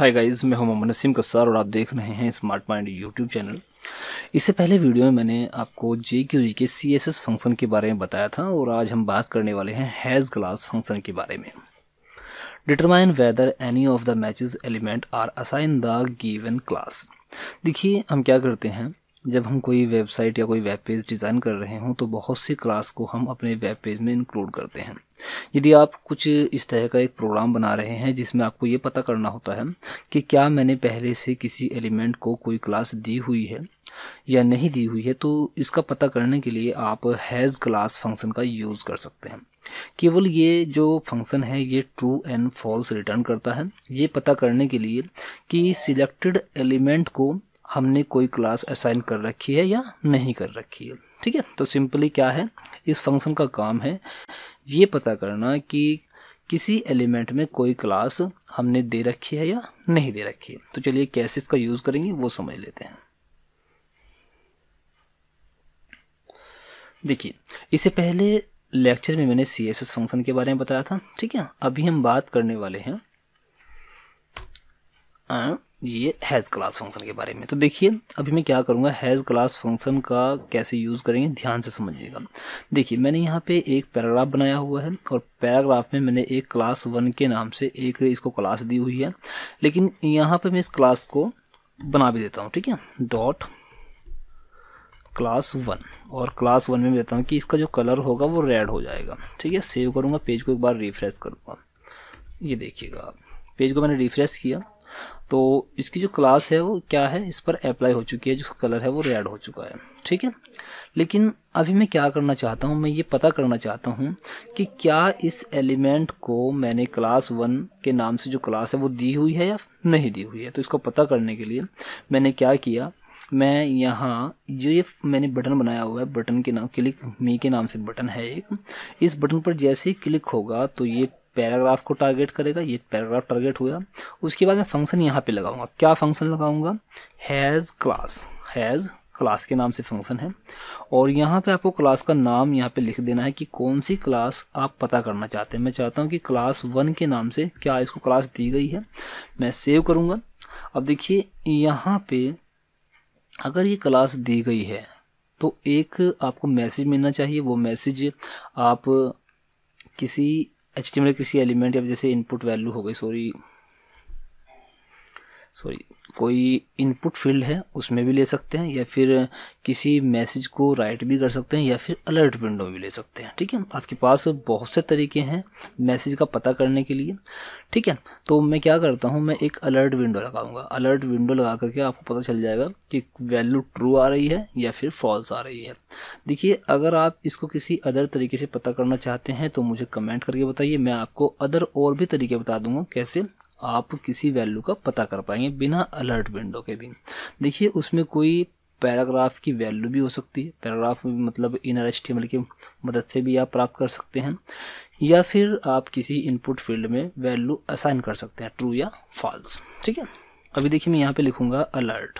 hi guys मैं हूं नसीम कस्सार और आप देख रहे हैं स्मार्ट माइंड यूट्यूब चैनल इससे पहले वीडियो में मैंने आपको जे क्यू के सी एस एस फंक्शन के बारे में बताया था और आज हम बात करने वाले हैं हैज़ क्लास फंक्शन के बारे में determine whether any of the matches element are assign the given class देखिए हम क्या करते हैं जब हम कोई वेबसाइट या कोई वेब पेज डिज़ाइन कर रहे हों तो बहुत सी क्लास को हम अपने वेब पेज में इंक्लूड करते हैं यदि आप कुछ इस तरह का एक प्रोग्राम बना रहे हैं जिसमें आपको ये पता करना होता है कि क्या मैंने पहले से किसी एलिमेंट को कोई क्लास दी हुई है या नहीं दी हुई है तो इसका पता करने के लिए आप हैज़ क्लास फंक्शन का यूज़ कर सकते हैं केवल ये जो फंक्शन है ये ट्रू एंड फॉल्स रिटर्न करता है ये पता करने के लिए कि सिलेक्टेड एलिमेंट को हमने कोई क्लास असाइन कर रखी है या नहीं कर रखी है ठीक है तो सिंपली क्या है इस फंक्शन का काम है ये पता करना कि किसी एलिमेंट में कोई क्लास हमने दे रखी है या नहीं दे रखी है तो चलिए कैसे इसका यूज़ करेंगे वो समझ लेते हैं देखिए इससे पहले लेक्चर में मैंने सी एस एस फंक्शन के बारे में बताया था ठीक है अभी हम बात करने वाले हैं ये हैज़ क्लास फंक्शन के बारे में तो देखिए अभी मैं क्या करूँगा हैज़ क्लास फंक्शन का कैसे यूज़ करेंगे ध्यान से समझिएगा देखिए मैंने यहाँ पे एक पैराग्राफ बनाया हुआ है और पैराग्राफ में मैंने एक क्लास वन के नाम से एक इसको क्लास दी हुई है लेकिन यहाँ पे मैं इस क्लास को बना भी देता हूँ ठीक है डॉट क्लास वन और क्लास वन में देता हूँ कि इसका जो कलर होगा वो रेड हो जाएगा ठीक है सेव करूँगा पेज को एक बार रिफ्रेश करूँगा ये देखिएगा आप पेज को मैंने रिफ्रेश किया तो इसकी जो क्लास है वो क्या है इस पर अप्लाई हो चुकी है जो कलर है वो रेड हो चुका है ठीक है लेकिन अभी मैं क्या करना चाहता हूँ मैं ये पता करना चाहता हूँ कि क्या इस एलिमेंट को मैंने क्लास वन के नाम से जो क्लास है वो दी हुई है या नहीं दी हुई है तो इसको पता करने के लिए मैंने क्या किया मैं यहाँ जो ये मैंने बटन बनाया हुआ है बटन के नाम क्लिक मी के नाम से बटन है एक इस बटन पर जैसे ही क्लिक होगा तो ये पैराग्राफ को टारगेट करेगा ये पैराग्राफ टारगेट हुआ उसके बाद मैं फंक्शन यहाँ पे लगाऊंगा क्या फंक्शन लगाऊंगा हैज़ क्लास हैज़ क्लास के नाम से फंक्शन है और यहाँ पे आपको क्लास का नाम यहाँ पे लिख देना है कि कौन सी क्लास आप पता करना चाहते हैं मैं चाहता हूँ कि क्लास वन के नाम से क्या इसको क्लास दी गई है मैं सेव करूँगा अब देखिए यहाँ पे अगर ये क्लास दी गई है तो एक आपको मैसेज मिलना चाहिए वो मैसेज आप किसी एच किसी एलिमेंट या जैसे इनपुट वैल्यू हो गई सॉरी सॉरी कोई इनपुट फील्ड है उसमें भी ले सकते हैं या फिर किसी मैसेज को राइट भी कर सकते हैं या फिर अलर्ट विंडो में भी ले सकते हैं ठीक है आपके पास बहुत से तरीके हैं मैसेज का पता करने के लिए ठीक है तो मैं क्या करता हूँ मैं एक अलर्ट विंडो लगाऊंगा अलर्ट विंडो लगा करके आपको पता चल जाएगा कि वैल्यू ट्रू आ रही है या फिर फॉल्स आ रही है देखिए अगर आप इसको किसी अदर तरीके से पता करना चाहते हैं तो मुझे कमेंट करके बताइए मैं आपको अदर और भी तरीके बता दूंगा कैसे आप किसी वैल्यू का पता कर पाएंगे बिना अलर्ट विंडो के भी देखिए उसमें कोई पैराग्राफ की वैल्यू भी हो सकती है पैराग्राफ मतलब इनर एच की मदद से भी आप प्राप्त कर सकते हैं या फिर आप किसी इनपुट फील्ड में वैल्यू असाइन कर सकते हैं ट्रू या फॉल्स ठीक है अभी देखिए मैं यहाँ पे लिखूँगा अलर्ट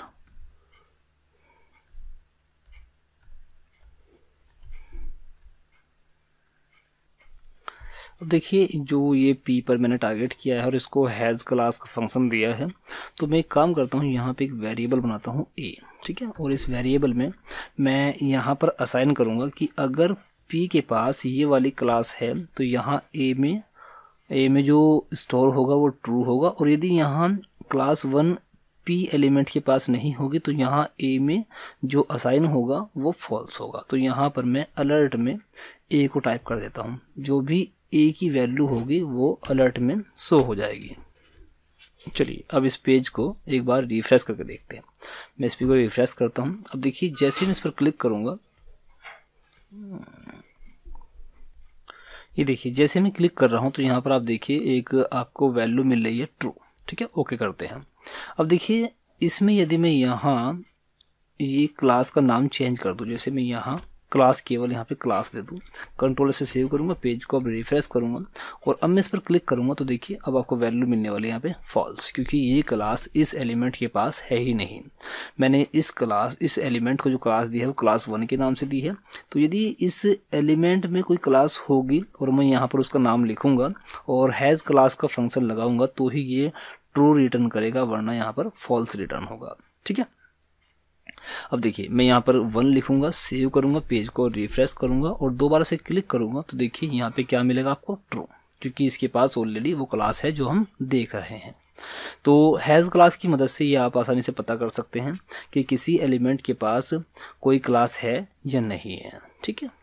अब तो देखिए जो ये पी पर मैंने टारगेट किया है और इसको हैज़ क्लास का फंक्शन दिया है तो मैं एक काम करता हूँ यहाँ पे एक वेरिएबल बनाता हूँ ए ठीक है और इस वेरिएबल में मैं यहाँ पर असाइन करूँगा कि अगर पी के पास ये वाली क्लास है तो यहाँ ए में ए में जो स्टोर होगा वो ट्रू होगा और यदि यहाँ क्लास वन पी एलिमेंट के पास नहीं होगी तो यहाँ ए में जो असाइन होगा वो फॉल्स होगा तो यहाँ पर मैं अलर्ट में ए को टाइप कर देता हूँ जो भी ए की वैल्यू होगी वो अलर्ट में शो हो जाएगी चलिए अब इस पेज को एक बार रिफ्रेश करके देखते हैं मैं इस पेज को रिफ्रेश करता हूँ अब देखिए जैसे मैं इस पर क्लिक करूँगा ये देखिए जैसे मैं क्लिक कर रहा हूँ तो यहाँ पर आप देखिए एक आपको वैल्यू मिल रही है ट्रू ठीक है ओके करते हैं अब देखिए इसमें यदि मैं यहाँ ये क्लास का नाम चेंज कर दूँ जैसे मैं यहाँ क्लास केवल यहाँ पे क्लास दे दूँ कंट्रोल से सेव करूँगा पेज को अब रिफ्रेश करूँगा और अब मैं इस पर क्लिक करूँगा तो देखिए अब आपको वैल्यू मिलने वाली यहाँ पे फॉल्स क्योंकि ये क्लास इस एलिमेंट के पास है ही नहीं मैंने इस क्लास इस एलिमेंट को जो क्लास दी है वो क्लास वन के नाम से दी है तो यदि इस एलिमेंट में कोई क्लास होगी और मैं यहाँ पर उसका नाम लिखूँगा और हैज़ क्लास का फंक्शन लगाऊँगा तो ही ये ट्रू रिटर्न करेगा वरना यहाँ पर फॉल्स रिटर्न होगा ठीक है अब देखिए मैं यहाँ पर वन लिखूंगा सेव करूंगा पेज को रिफ्रेश करूंगा और दोबारा से क्लिक करूंगा तो देखिए यहाँ पे क्या मिलेगा आपको ट्रू क्योंकि इसके पास ऑलरेडी वो क्लास है जो हम देख रहे हैं तो हैज़ क्लास की मदद से ये आप आसानी से पता कर सकते हैं कि किसी एलिमेंट के पास कोई क्लास है या नहीं है ठीक है